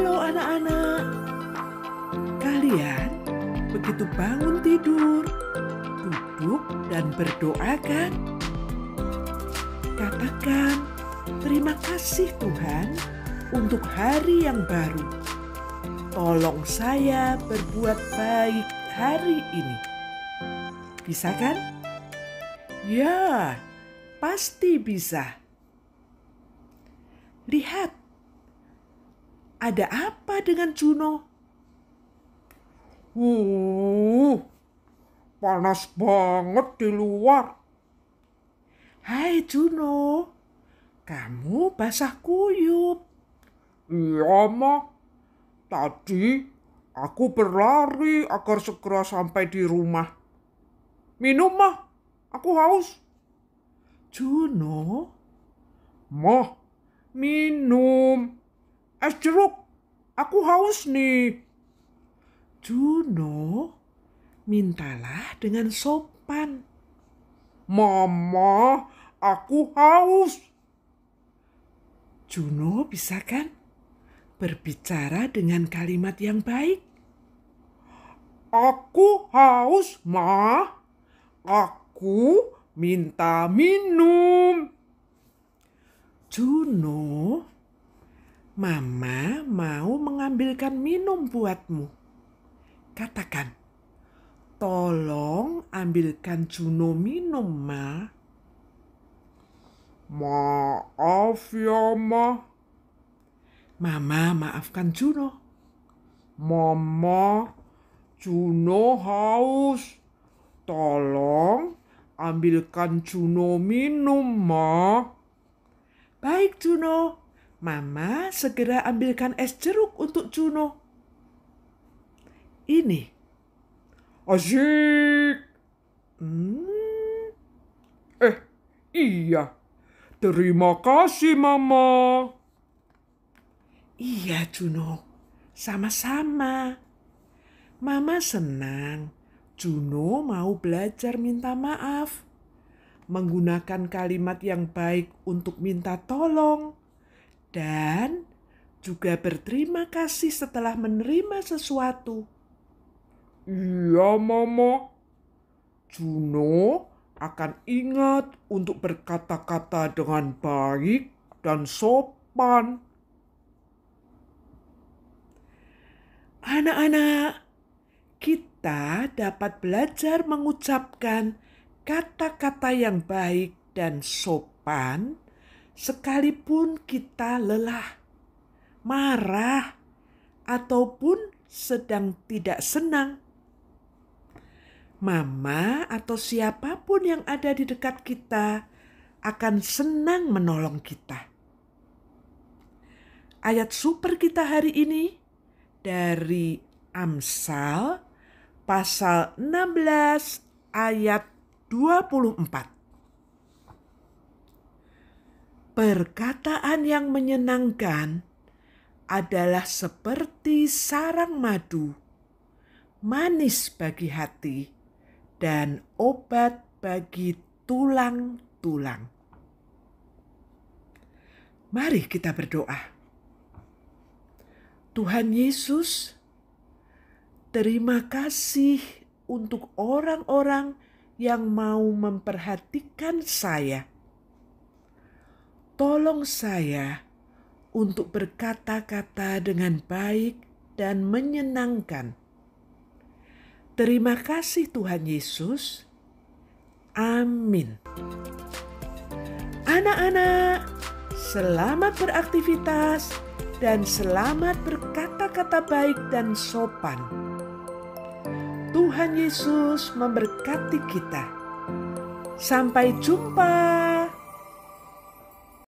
Halo anak-anak. Kalian begitu bangun tidur, duduk dan berdoa kan? Katakan, terima kasih Tuhan untuk hari yang baru. Tolong saya berbuat baik hari ini. Bisa kan? Ya, pasti bisa. Lihat, ada apa dengan Juno? Uh, panas banget di luar. Hai Juno, kamu basah kuyup. Iya, Ma. Tadi aku berlari agar segera sampai di rumah. Minum, Ma. Aku haus. Juno? Ma, minum. Es jeruk, aku haus nih. Juno, mintalah dengan sopan. Mama, aku haus. Juno bisa kan berbicara dengan kalimat yang baik? Aku haus, Ma. Aku minta minum. Juno Mama mau mengambilkan minum buatmu. Katakan, tolong ambilkan Juno minum, Ma. Maaf ya, Ma. Mama maafkan Juno. Mama, Juno haus. Tolong ambilkan Juno minum, Ma. Baik, Juno. Mama segera ambilkan es jeruk untuk Juno. Ini. Asyik. Hmm. Eh, iya. Terima kasih, Mama. Iya, Juno. Sama-sama. Mama senang Juno mau belajar minta maaf. Menggunakan kalimat yang baik untuk minta tolong dan juga berterima kasih setelah menerima sesuatu. Iya, Mama. Juno akan ingat untuk berkata-kata dengan baik dan sopan. Anak-anak, kita dapat belajar mengucapkan kata-kata yang baik dan sopan sekalipun kita lelah, marah, ataupun sedang tidak senang. Mama atau siapapun yang ada di dekat kita akan senang menolong kita. Ayat super kita hari ini dari Amsal pasal 16 ayat 24. Perkataan yang menyenangkan adalah seperti sarang madu, manis bagi hati, dan obat bagi tulang-tulang. Mari kita berdoa. Tuhan Yesus, terima kasih untuk orang-orang yang mau memperhatikan saya Tolong saya untuk berkata-kata dengan baik dan menyenangkan. Terima kasih Tuhan Yesus. Amin. Anak-anak, selamat beraktivitas dan selamat berkata-kata baik dan sopan. Tuhan Yesus memberkati kita. Sampai jumpa.